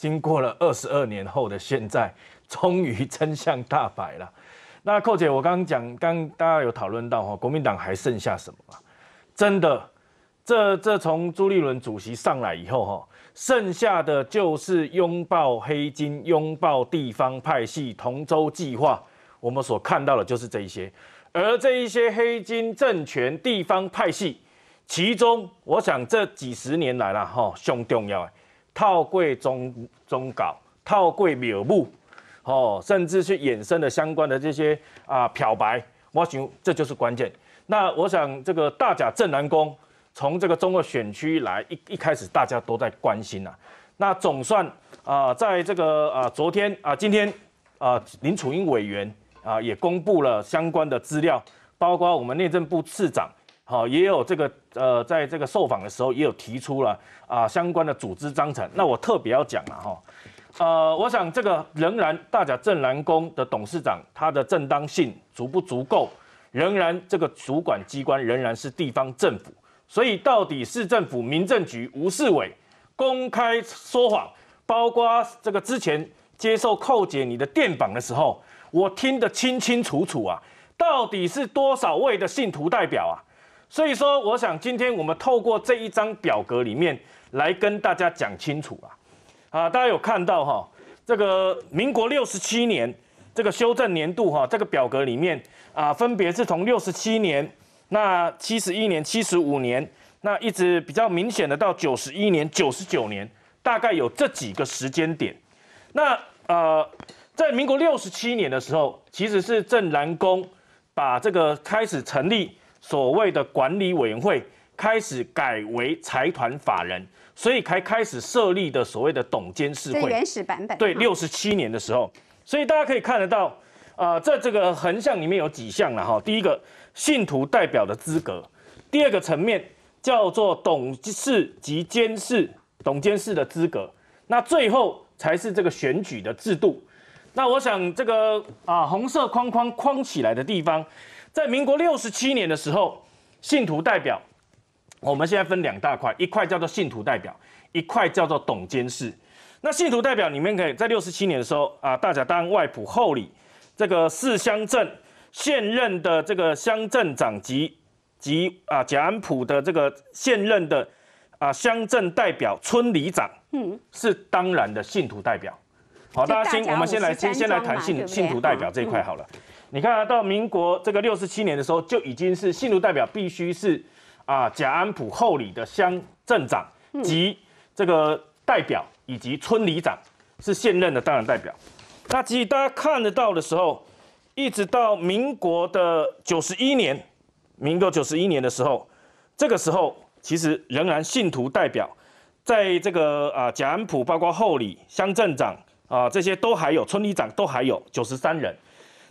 经过了二十二年后的现在，终于真相大白了。那寇姐，我刚讲，刚大家有讨论到哈，国民党还剩下什么了？真的，这这从朱立伦主席上来以后哈，剩下的就是拥抱黑金，拥抱地方派系，同舟计划。我们所看到的就是这一些，而这一些黑金政权、地方派系，其中我想这几十年来了哈，上重要。套柜中中稿，套柜苗木，哦，甚至去衍生的相关的这些啊漂白，我想这就是关键。那我想这个大甲镇南宫从这个中二选区来一一开始大家都在关心呐，那总算啊在这个啊昨天啊今天啊林楚英委员啊也公布了相关的资料，包括我们内政部次长。好，也有这个呃，在这个受访的时候也有提出了啊相关的组织章程。那我特别要讲了哈，呃，我想这个仍然大甲正蓝公的董事长他的正当性足不足够？仍然这个主管机关仍然是地方政府，所以到底市政府民政局吴世伟公开说谎，包括这个之前接受扣解你的电访的时候，我听得清清楚楚啊，到底是多少位的信徒代表啊？所以说，我想今天我们透过这一张表格里面来跟大家讲清楚啊。啊，大家有看到哈，这个民国六十七年这个修正年度哈，这个表格里面啊，分别是从六十七年、那七十一年、七十五年，那一直比较明显的到九十一年、九十九年，大概有这几个时间点。那呃，在民国六十七年的时候，其实是郑南公把这个开始成立。所谓的管理委员会开始改为财团法人，所以才开始设立的所谓的董监事会原始版本对六十七年的时候，所以大家可以看得到啊，在这个横向里面有几项了哈，第一个信徒代表的资格，第二个层面叫做董事及监事董监事的资格，那最后才是这个选举的制度。那我想这个啊红色框框框起来的地方。在民国六十七年的时候，信徒代表，我们现在分两大块，一块叫做信徒代表，一块叫做董监事。那信徒代表，你们可以在六十七年的时候啊，大家当外普后里这个四乡镇现任的这个乡镇长及及啊，安普的这个现任的啊乡镇代表、村里长，嗯，是当然的信徒代表。好，大家先，我们先来先先来谈信信徒代表这一块好了。你看，到民国这个六十七年的时候，就已经是信徒代表必须是啊，贾安普后里的乡镇长及这个代表以及村里长是现任的当然代表。那其实大家看得到的时候，一直到民国的九十一年，民国九十一年的时候，这个时候其实仍然信徒代表在这个啊，贾安普包括后里乡镇长啊，这些都还有村里长都还有九十三人。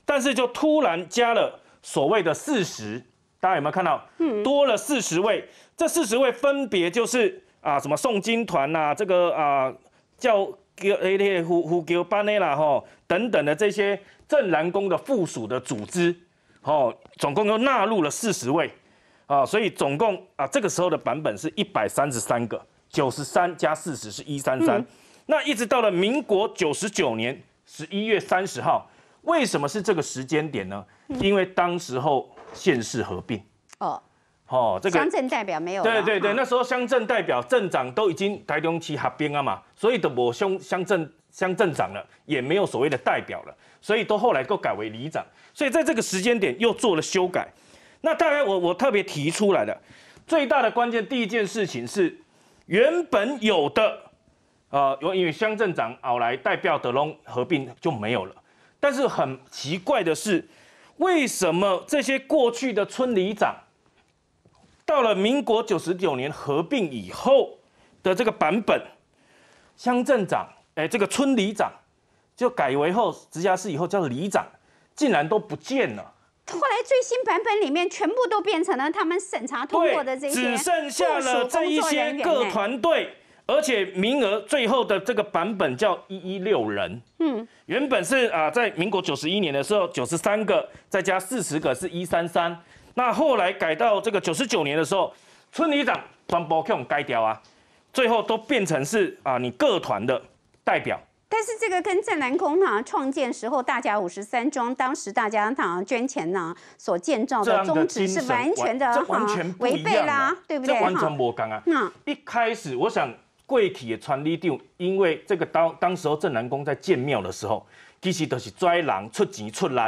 但是就突然加了所谓的四十，大家有没有看到？嗯，多了四十位。这四十位分别就是啊，什么送金团呐，这个啊叫 G A T H U U G U b a 哈等等的这些正蓝宫的附属的组织，哦，总共又纳入了四十位啊，所以总共啊，这个时候的版本是一百三十三个，九十三加四十是一三三。那一直到了民国九十九年十一月三十号。为什么是这个时间点呢？因为当时候县市合并哦，哦，这个乡镇代表没有对对对，那时候乡镇代表、镇长都已经台中区合并啊嘛，所以的我乡乡镇乡镇长了也没有所谓的代表了，所以都后来都改为里长，所以在这个时间点又做了修改。那大概我我特别提出来的最大的关键第一件事情是原本有的，呃，因为乡镇长后来代表德龙合并就没有了。但是很奇怪的是，为什么这些过去的村里长，到了民国九十九年合并以后的这个版本，乡镇长，哎，这个村里长就改为后直辖市以后叫里长，竟然都不见了。后来最新版本里面全部都变成了他们审查通过的这些，只剩下了这一些各团队。而且名额最后的这个版本叫一一六人，嗯，原本是啊，在民国九十一年的时候，九十三个，再加四十个是一三三，那后来改到这个九十九年的时候，村里长搬包琼改掉啊，最后都变成是啊，你各团的代表。但是这个跟正南空堂创建时候，大家五十三庄当时大家好像捐钱呢，所建造的宗旨是完全的完全违背啦，对不对？这完全不讲啊，那、一开始我想。贵体的传立者，因为这个当当时候正南宫在建庙的时候，其实都是拽郎出钱出力，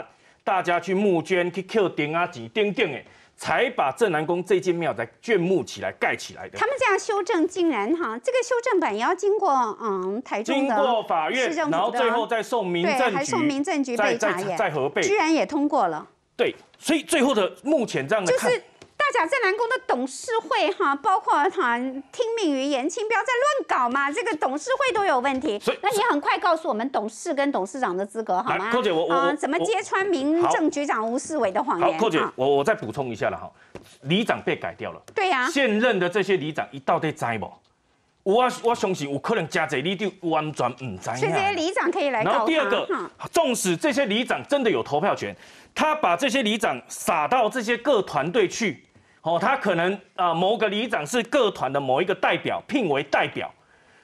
大家去募捐去扣点啊钱钉钉哎，才把正南宫这间庙才建木起来盖起来的。他们这样修正竟然哈，这个修正版也要经过嗯台中的经过法院，然后最后再送民政局，还送民政局被查备，居然也通过了。对，所以最后的目前这样的就是在南宫的董事会哈，包括他听命于严不要再乱搞嘛。这个董事会都有问题，那你很快告诉我们董事跟董事长的资格好吗？寇姐，我我怎么揭穿民政局长吴世伟的谎言？好，姐，我我再补充一下了哈。里长被改掉了，对呀。现任的这些里长，你到底在不？我我相信有可能加这，你就完全不知。所以这些里长可以来。然后第二个，纵使这些里长真的有投票权，他把这些里长撒到这些各团队去。哦，他可能啊，某个里长是各团的某一个代表聘为代表，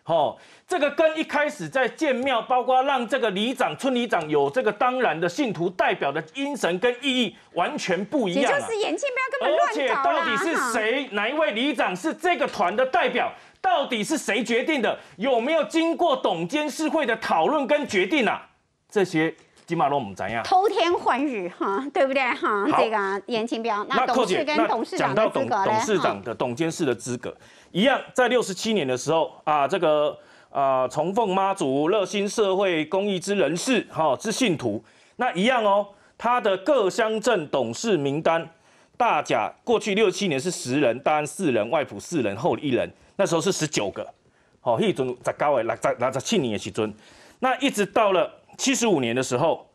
哦，这个跟一开始在建庙，包括让这个里长、村里长有这个当然的信徒代表的精神跟意义完全不一样。也就是眼睛不要跟乱而且到底是谁，哪一位里长是这个团的代表？到底是谁决定的？有没有经过董监事会的讨论跟决定啊？这些。金马龙，我们怎样？偷天换日，哈，对不对？哈，这个严清标，那董事跟董事长讲到董董事长的董监事的资格，一样，在六十七年的时候啊，这个啊，崇奉妈祖、热心社会公益之人士，哈，之信徒，那一样哦。他的各乡镇董事名单，大甲过去六七年是十人，大安四人，外埔四人，后一人，那时候是十九个。哦，迄阵十九伟，那在那在去年的时阵，那一直到了。七十五年的时候，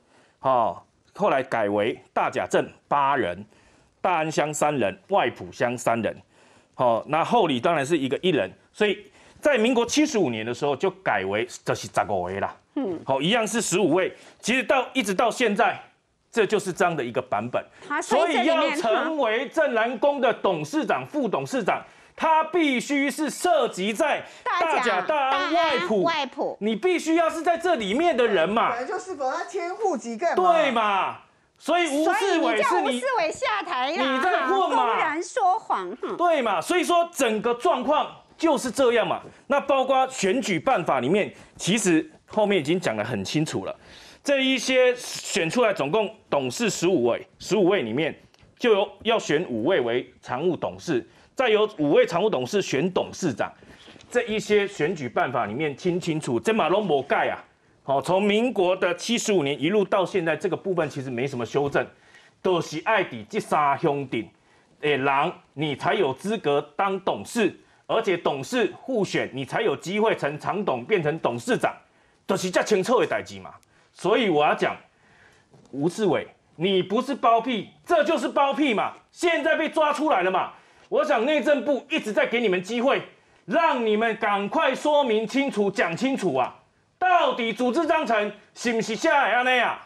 好，后来改为大甲镇八人，大安乡三人，外埔乡三人，好，那后里当然是一个一人，所以在民国七十五年的时候就改为这是十五位啦，嗯，好，一样是十五位，其实到一直到现在，这就是这样的一个版本，所以要成为镇南宫的董事长、副董事长。他必须是涉及在大甲大安外婆，你必须要是在这里面的人嘛？就是否他迁户籍干嘛？对嘛？所以吴志伟是你叫吴志伟下台啦！你在混嘛？公然说谎，对嘛？所以说整个状况就是这样嘛。那包括选举办法里面，其实后面已经讲的很清楚了。这一些选出来总共董事十五位，十五位里面就有要选五位为常务董事。再由五位常务董事选董事长，这一些选举办法里面听清楚，这马龙摩盖啊，好，从民国的七十五年一路到现在，这个部分其实没什么修正，都是爱的这三兄弟，哎，狼，你才有资格当董事，而且董事互选，你才有机会从常董变成董事长，都是这清楚的代际嘛。所以我要讲，吴志伟，你不是包庇，这就是包庇嘛，现在被抓出来了嘛。我想内政部一直在给你们机会，让你们赶快说明清楚、讲清楚啊，到底组织章程是不是下样那样。